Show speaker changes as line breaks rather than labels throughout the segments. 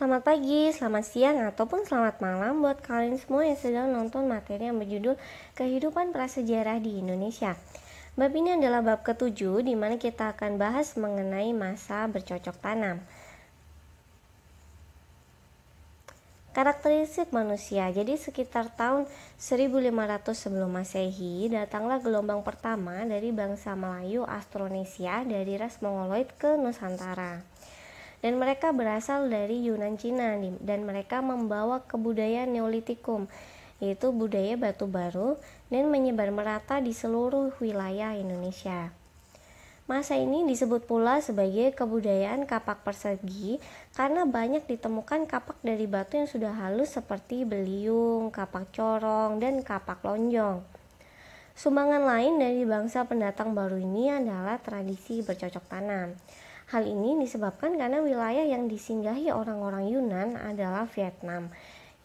Selamat pagi, selamat siang, ataupun selamat malam buat kalian semua yang sedang nonton materi yang berjudul Kehidupan Prasejarah di Indonesia. Bab ini adalah bab ketujuh di mana kita akan bahas mengenai masa bercocok tanam. Karakteristik manusia. Jadi sekitar tahun 1500 sebelum Masehi datanglah gelombang pertama dari bangsa Melayu Austronesia dari ras Mongoloid ke Nusantara dan mereka berasal dari Yunan Cina dan mereka membawa kebudayaan Neolitikum yaitu budaya batu baru dan menyebar merata di seluruh wilayah Indonesia. Masa ini disebut pula sebagai kebudayaan kapak persegi karena banyak ditemukan kapak dari batu yang sudah halus seperti beliung, kapak corong, dan kapak lonjong. Sumbangan lain dari bangsa pendatang baru ini adalah tradisi bercocok tanam. Hal ini disebabkan karena wilayah yang disinggahi orang-orang Yunan adalah Vietnam,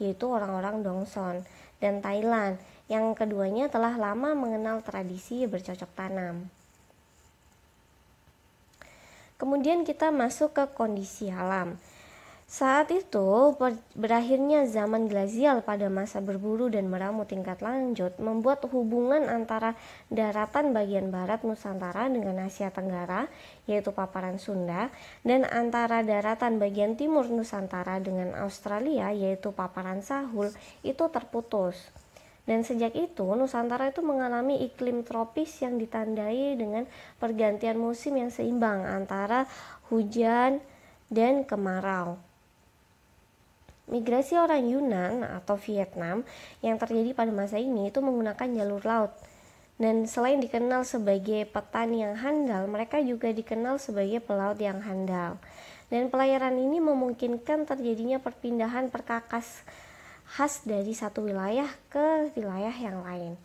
yaitu orang-orang Dongson dan Thailand, yang keduanya telah lama mengenal tradisi bercocok tanam. Kemudian kita masuk ke kondisi alam. Saat itu, berakhirnya zaman glasial pada masa berburu dan meramu tingkat lanjut membuat hubungan antara daratan bagian barat Nusantara dengan Asia Tenggara, yaitu paparan Sunda, dan antara daratan bagian timur Nusantara dengan Australia, yaitu paparan Sahul, itu terputus. Dan sejak itu, Nusantara itu mengalami iklim tropis yang ditandai dengan pergantian musim yang seimbang antara hujan dan kemarau. Migrasi orang Yunan atau Vietnam yang terjadi pada masa ini itu menggunakan jalur laut. Dan selain dikenal sebagai petani yang handal, mereka juga dikenal sebagai pelaut yang handal. Dan pelayaran ini memungkinkan terjadinya perpindahan perkakas khas dari satu wilayah ke wilayah yang lain.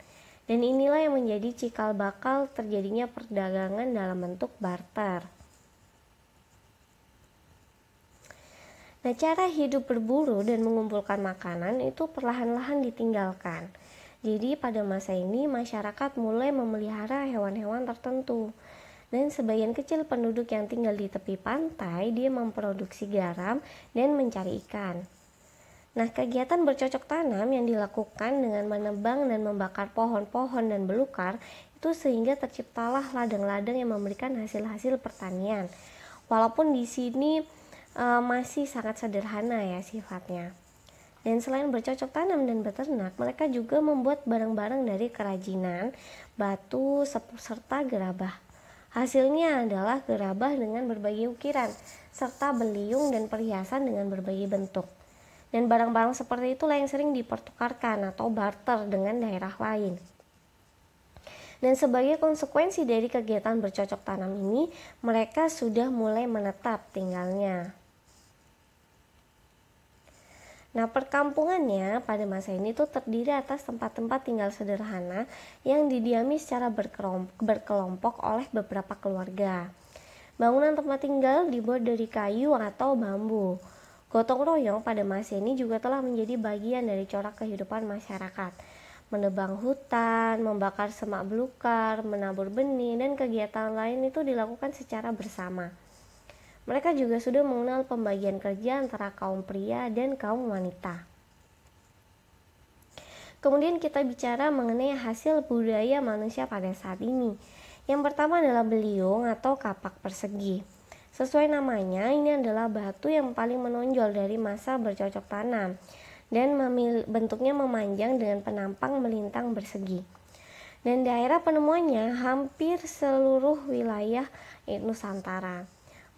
Dan inilah yang menjadi cikal bakal terjadinya perdagangan dalam bentuk barter. Nah, cara hidup berburu dan mengumpulkan makanan itu perlahan-lahan ditinggalkan. Jadi, pada masa ini masyarakat mulai memelihara hewan-hewan tertentu. Dan sebagian kecil penduduk yang tinggal di tepi pantai, dia memproduksi garam dan mencari ikan. Nah, kegiatan bercocok tanam yang dilakukan dengan menebang dan membakar pohon-pohon dan belukar itu sehingga terciptalah ladang-ladang yang memberikan hasil-hasil pertanian. Walaupun di sini uh, masih sangat sederhana ya sifatnya. Dan selain bercocok tanam dan beternak, mereka juga membuat barang-barang dari kerajinan, batu, serta gerabah. Hasilnya adalah gerabah dengan berbagai ukiran, serta beliung dan perhiasan dengan berbagai bentuk. Dan barang-barang seperti itulah yang sering dipertukarkan atau barter dengan daerah lain. Dan sebagai konsekuensi dari kegiatan bercocok tanam ini, mereka sudah mulai menetap tinggalnya. Nah, perkampungannya pada masa ini tuh terdiri atas tempat-tempat tinggal sederhana yang didiami secara berkelompok oleh beberapa keluarga. Bangunan tempat tinggal dibuat dari kayu atau bambu. Gotong royong pada masa ini juga telah menjadi bagian dari corak kehidupan masyarakat. Menebang hutan, membakar semak belukar, menabur benih, dan kegiatan lain itu dilakukan secara bersama. Mereka juga sudah mengenal pembagian kerja antara kaum pria dan kaum wanita. Kemudian kita bicara mengenai hasil budaya manusia pada saat ini. Yang pertama adalah beliung atau kapak persegi. Sesuai namanya, ini adalah batu yang paling menonjol dari masa bercocok tanam dan bentuknya memanjang dengan penampang melintang bersegi. Dan daerah penemuannya hampir seluruh wilayah Nusantara.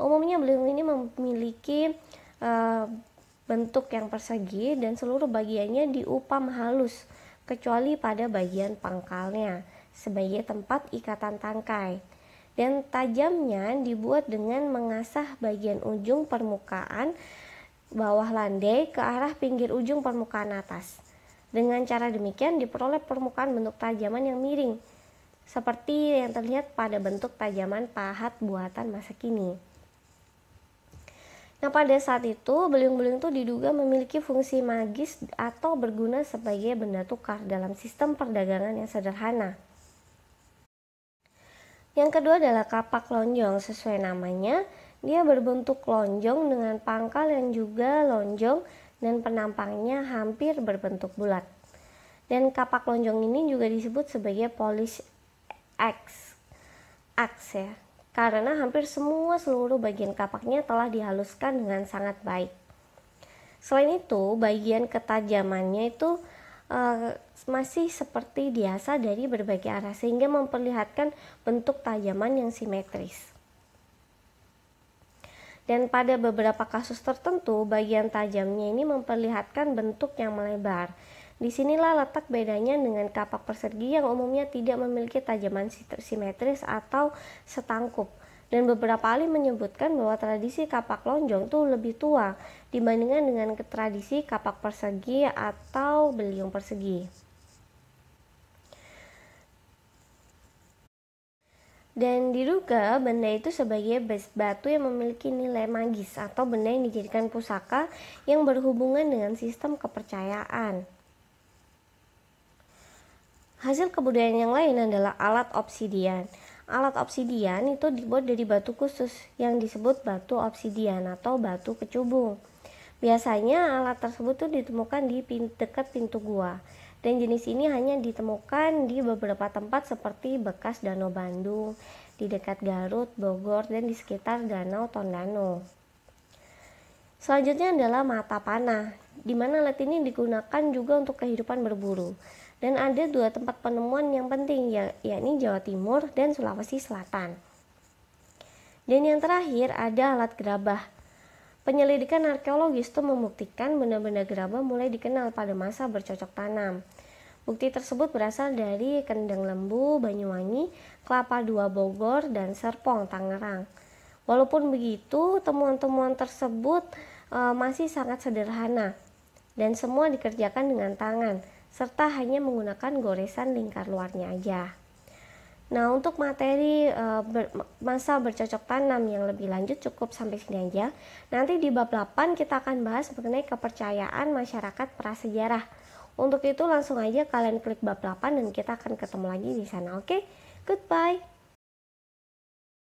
Umumnya belimbing ini memiliki uh, bentuk yang persegi dan seluruh bagiannya diupam halus kecuali pada bagian pangkalnya sebagai tempat ikatan tangkai dan tajamnya dibuat dengan mengasah bagian ujung permukaan bawah landai ke arah pinggir ujung permukaan atas. Dengan cara demikian diperoleh permukaan bentuk tajaman yang miring seperti yang terlihat pada bentuk tajaman pahat buatan masa kini. Nah, pada saat itu, beliung-beliung itu diduga memiliki fungsi magis atau berguna sebagai benda tukar dalam sistem perdagangan yang sederhana. Yang kedua adalah kapak lonjong. Sesuai namanya, dia berbentuk lonjong dengan pangkal yang juga lonjong dan penampangnya hampir berbentuk bulat. Dan kapak lonjong ini juga disebut sebagai polish X. X ya karena hampir semua seluruh bagian kapaknya telah dihaluskan dengan sangat baik. Selain itu, bagian ketajamannya itu uh, masih seperti biasa dari berbagai arah sehingga memperlihatkan bentuk tajaman yang simetris. Dan pada beberapa kasus tertentu, bagian tajamnya ini memperlihatkan bentuk yang melebar Disinilah letak bedanya dengan kapak persegi yang umumnya tidak memiliki tajaman simetris atau setangkup. Dan beberapa ahli menyebutkan bahwa tradisi kapak lonjong itu lebih tua dibandingkan dengan tradisi kapak persegi atau beliung persegi. Dan diduga benda itu sebagai batu yang memiliki nilai magis atau benda yang dijadikan pusaka yang berhubungan dengan sistem kepercayaan. Hasil kebudayaan yang lain adalah alat obsidian. Alat obsidian itu dibuat dari batu khusus yang disebut batu obsidian atau batu kecubung. Biasanya alat tersebut tuh ditemukan di dekat pintu gua dan jenis ini hanya ditemukan di beberapa tempat seperti bekas Danau Bandung, di dekat Garut, Bogor, dan di sekitar Danau Tondano. Selanjutnya adalah mata panah, di mana alat ini digunakan juga untuk kehidupan berburu. Dan ada dua tempat penemuan yang penting, ya, yakni Jawa Timur dan Sulawesi Selatan. Dan yang terakhir ada alat gerabah. Penyelidikan arkeologis itu membuktikan benda-benda gerabah mulai dikenal pada masa bercocok tanam. Bukti tersebut berasal dari Kendeng Lembu, Banyuwangi, Kelapa Dua Bogor, dan Serpong, Tangerang. Walaupun begitu, temuan-temuan tersebut eh, masih sangat sederhana dan semua dikerjakan dengan tangan serta hanya menggunakan goresan lingkar luarnya aja. Nah, untuk materi e, ber, masa bercocok tanam yang lebih lanjut cukup sampai sini aja. Nanti di bab 8 kita akan bahas mengenai kepercayaan masyarakat prasejarah. Untuk itu langsung aja kalian klik bab 8 dan kita akan ketemu lagi di sana, oke? Okay? Goodbye.